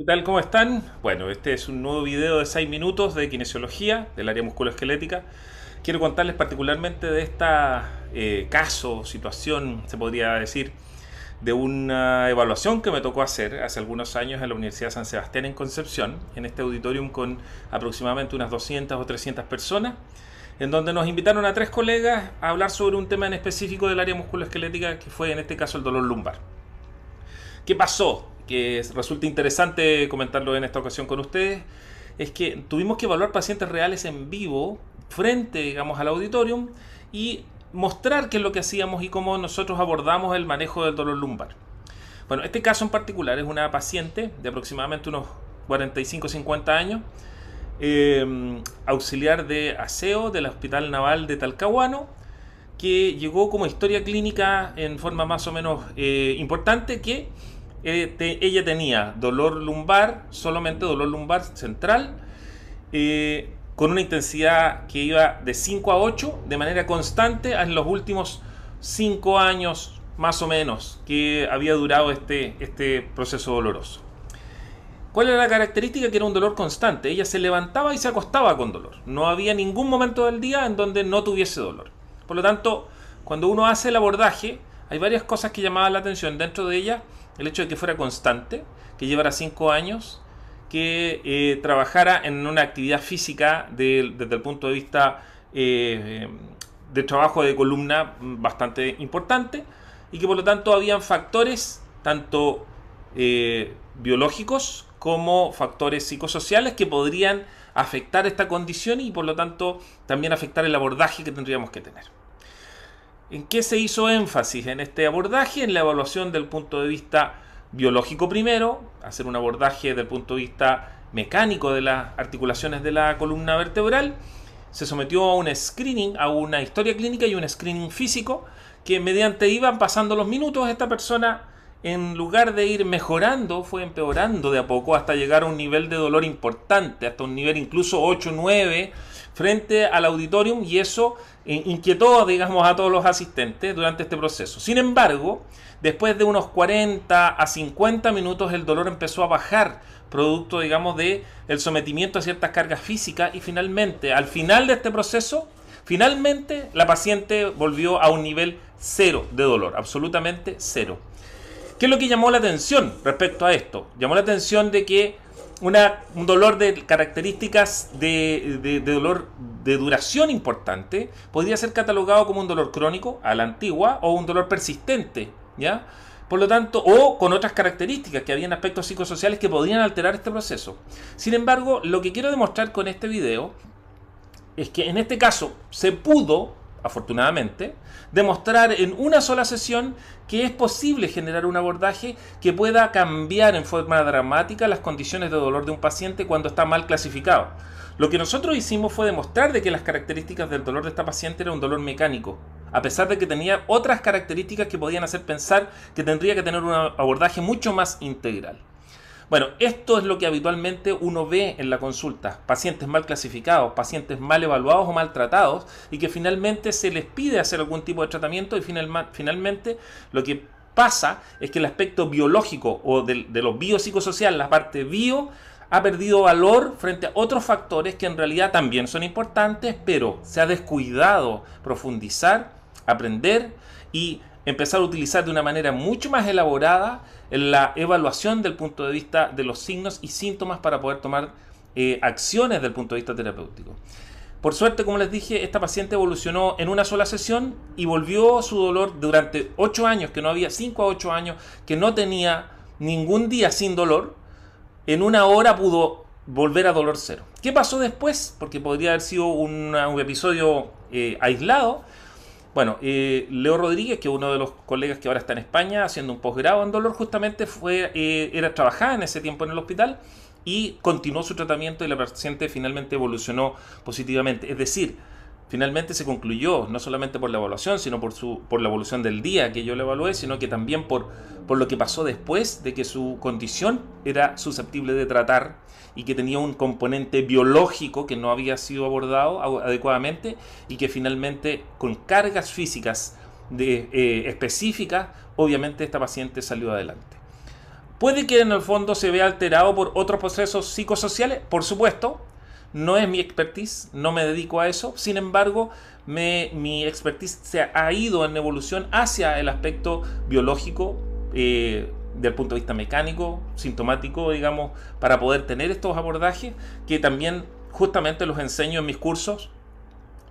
¿Qué tal? ¿Cómo están? Bueno, este es un nuevo video de 6 minutos de kinesiología del área musculoesquelética. Quiero contarles particularmente de este caso, situación, se podría decir, de una evaluación que me tocó hacer hace algunos años en la Universidad de San Sebastián en Concepción, en este auditorium con aproximadamente unas 200 o 300 personas, en donde nos invitaron a tres colegas a hablar sobre un tema en específico del área musculoesquelética, que fue en este caso el dolor lumbar. ¿Qué pasó? que resulta interesante comentarlo en esta ocasión con ustedes, es que tuvimos que evaluar pacientes reales en vivo, frente, digamos, al auditorium, y mostrar qué es lo que hacíamos y cómo nosotros abordamos el manejo del dolor lumbar. Bueno, este caso en particular es una paciente de aproximadamente unos 45-50 años, em, auxiliar de aseo del Hospital Naval de Talcahuano, que llegó como historia clínica en forma más o menos eh, importante que eh, ella tenía dolor lumbar, solamente dolor lumbar central, eh, con una intensidad que iba de 5 a 8 de manera constante en los últimos 5 años más o menos que había durado este, este proceso doloroso. ¿Cuál era la característica? Que era un dolor constante. Ella se levantaba y se acostaba con dolor. No había ningún momento del día en donde no tuviese dolor. Por lo tanto, cuando uno hace el abordaje, hay varias cosas que llamaban la atención. Dentro de ella, el hecho de que fuera constante, que llevara cinco años, que eh, trabajara en una actividad física desde el punto de vista eh, eh de trabajo de columna mm, bastante importante y que por lo tanto habían factores tanto eh, biológicos como factores psicosociales que podrían afectar esta condición y por lo tanto también afectar el abordaje que tendríamos que tener. ¿En qué se hizo énfasis en este abordaje? En la evaluación del punto de vista biológico primero, hacer un abordaje del punto de vista mecánico de las articulaciones de la columna vertebral. Se sometió a un screening, a una historia clínica y un screening físico, que mediante iban pasando los minutos esta persona en lugar de ir mejorando, fue empeorando de a poco hasta llegar a un nivel de dolor importante, hasta un nivel incluso 8-9 frente al auditorium y eso eh, inquietó, digamos, a todos los asistentes durante este proceso. Sin embargo, después de unos 40 a 50 minutos el dolor empezó a bajar, producto, digamos, de el sometimiento a ciertas cargas físicas y finalmente, al final de este proceso, finalmente la paciente volvió a un nivel cero de dolor, absolutamente cero. ¿Qué es lo que llamó la atención respecto a esto? Llamó la atención de que un dolor de características de, dolor de duración importante podría ser catalogado como un dolor crónico a la antigua o un dolor persistente, ¿ya? Por lo tanto, o con otras características que habían aspectos psicosociales que podrían alterar este proceso. Sin embargo, lo que quiero demostrar con este video es que en este caso se pudo afortunadamente, demostrar en una sola sesión que es posible generar un abordaje que pueda cambiar en forma dramática las condiciones de dolor de un paciente cuando está mal clasificado. Lo que nosotros hicimos fue demostrar de que las características del dolor de esta paciente era un dolor mecánico, a pesar de que tenía otras características que podían hacer pensar que tendría que tener un abordaje mucho más integral. Bueno, esto es lo que habitualmente uno ve en la consulta, pacientes mal clasificados, pacientes mal evaluados o maltratados y que finalmente se les pide hacer algún tipo de tratamiento y finalmente lo que pasa es que el aspecto biológico o de, de lo biopsicosocial, la parte bio, ha perdido valor frente a otros factores que en realidad también son importantes, pero se ha descuidado profundizar, aprender y empezar a utilizar de una manera mucho más elaborada la evaluación del punto de vista de los signos y síntomas para poder tomar eh, acciones del punto de vista terapéutico. Por suerte, como les dije, esta paciente evolucionó en una sola sesión y volvió su dolor durante 8 años, que no había 5 a 8 años, que no tenía ningún día sin dolor. En una hora pudo volver a dolor cero. ¿Qué pasó después? Porque podría haber sido un episodio eh, aislado. Bueno, eh, Leo Rodríguez, que es uno de los colegas que ahora está en España haciendo un posgrado en dolor, justamente fue, eh, era trabajada en ese tiempo en el hospital y continuó su tratamiento y la paciente finalmente evolucionó positivamente. Es decir, finalmente se concluyó, no solamente por la evaluación, sino por, la evolución del día que yo le evalué, sino que también por, lo que pasó después de que su condición era susceptible de tratar y que tenía un componente biológico que no había sido abordado adecuadamente y que finalmente con cargas físicas eh, específicas, obviamente esta paciente salió adelante. ¿Puede que en el fondo se vea alterado por otros procesos psicosociales? Por supuesto, no es mi expertise, no me dedico a eso. Sin embargo, mi expertise se ha ido en evolución hacia el aspecto biológico, eh, del punto de vista mecánico, sintomático, digamos, para poder tener estos abordajes que también justamente los enseño en mis cursos.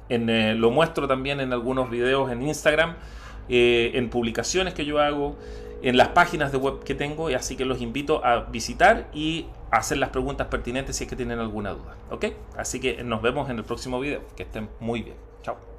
En, eh, lo muestro también en algunos videos en Instagram, eh, en publicaciones que yo hago, en las páginas de web que tengo, y así que los invito a visitar y hacer las preguntas pertinentes si es que tienen alguna duda. ¿Ok? Así que nos vemos en el próximo video. Que estén muy bien. Chao.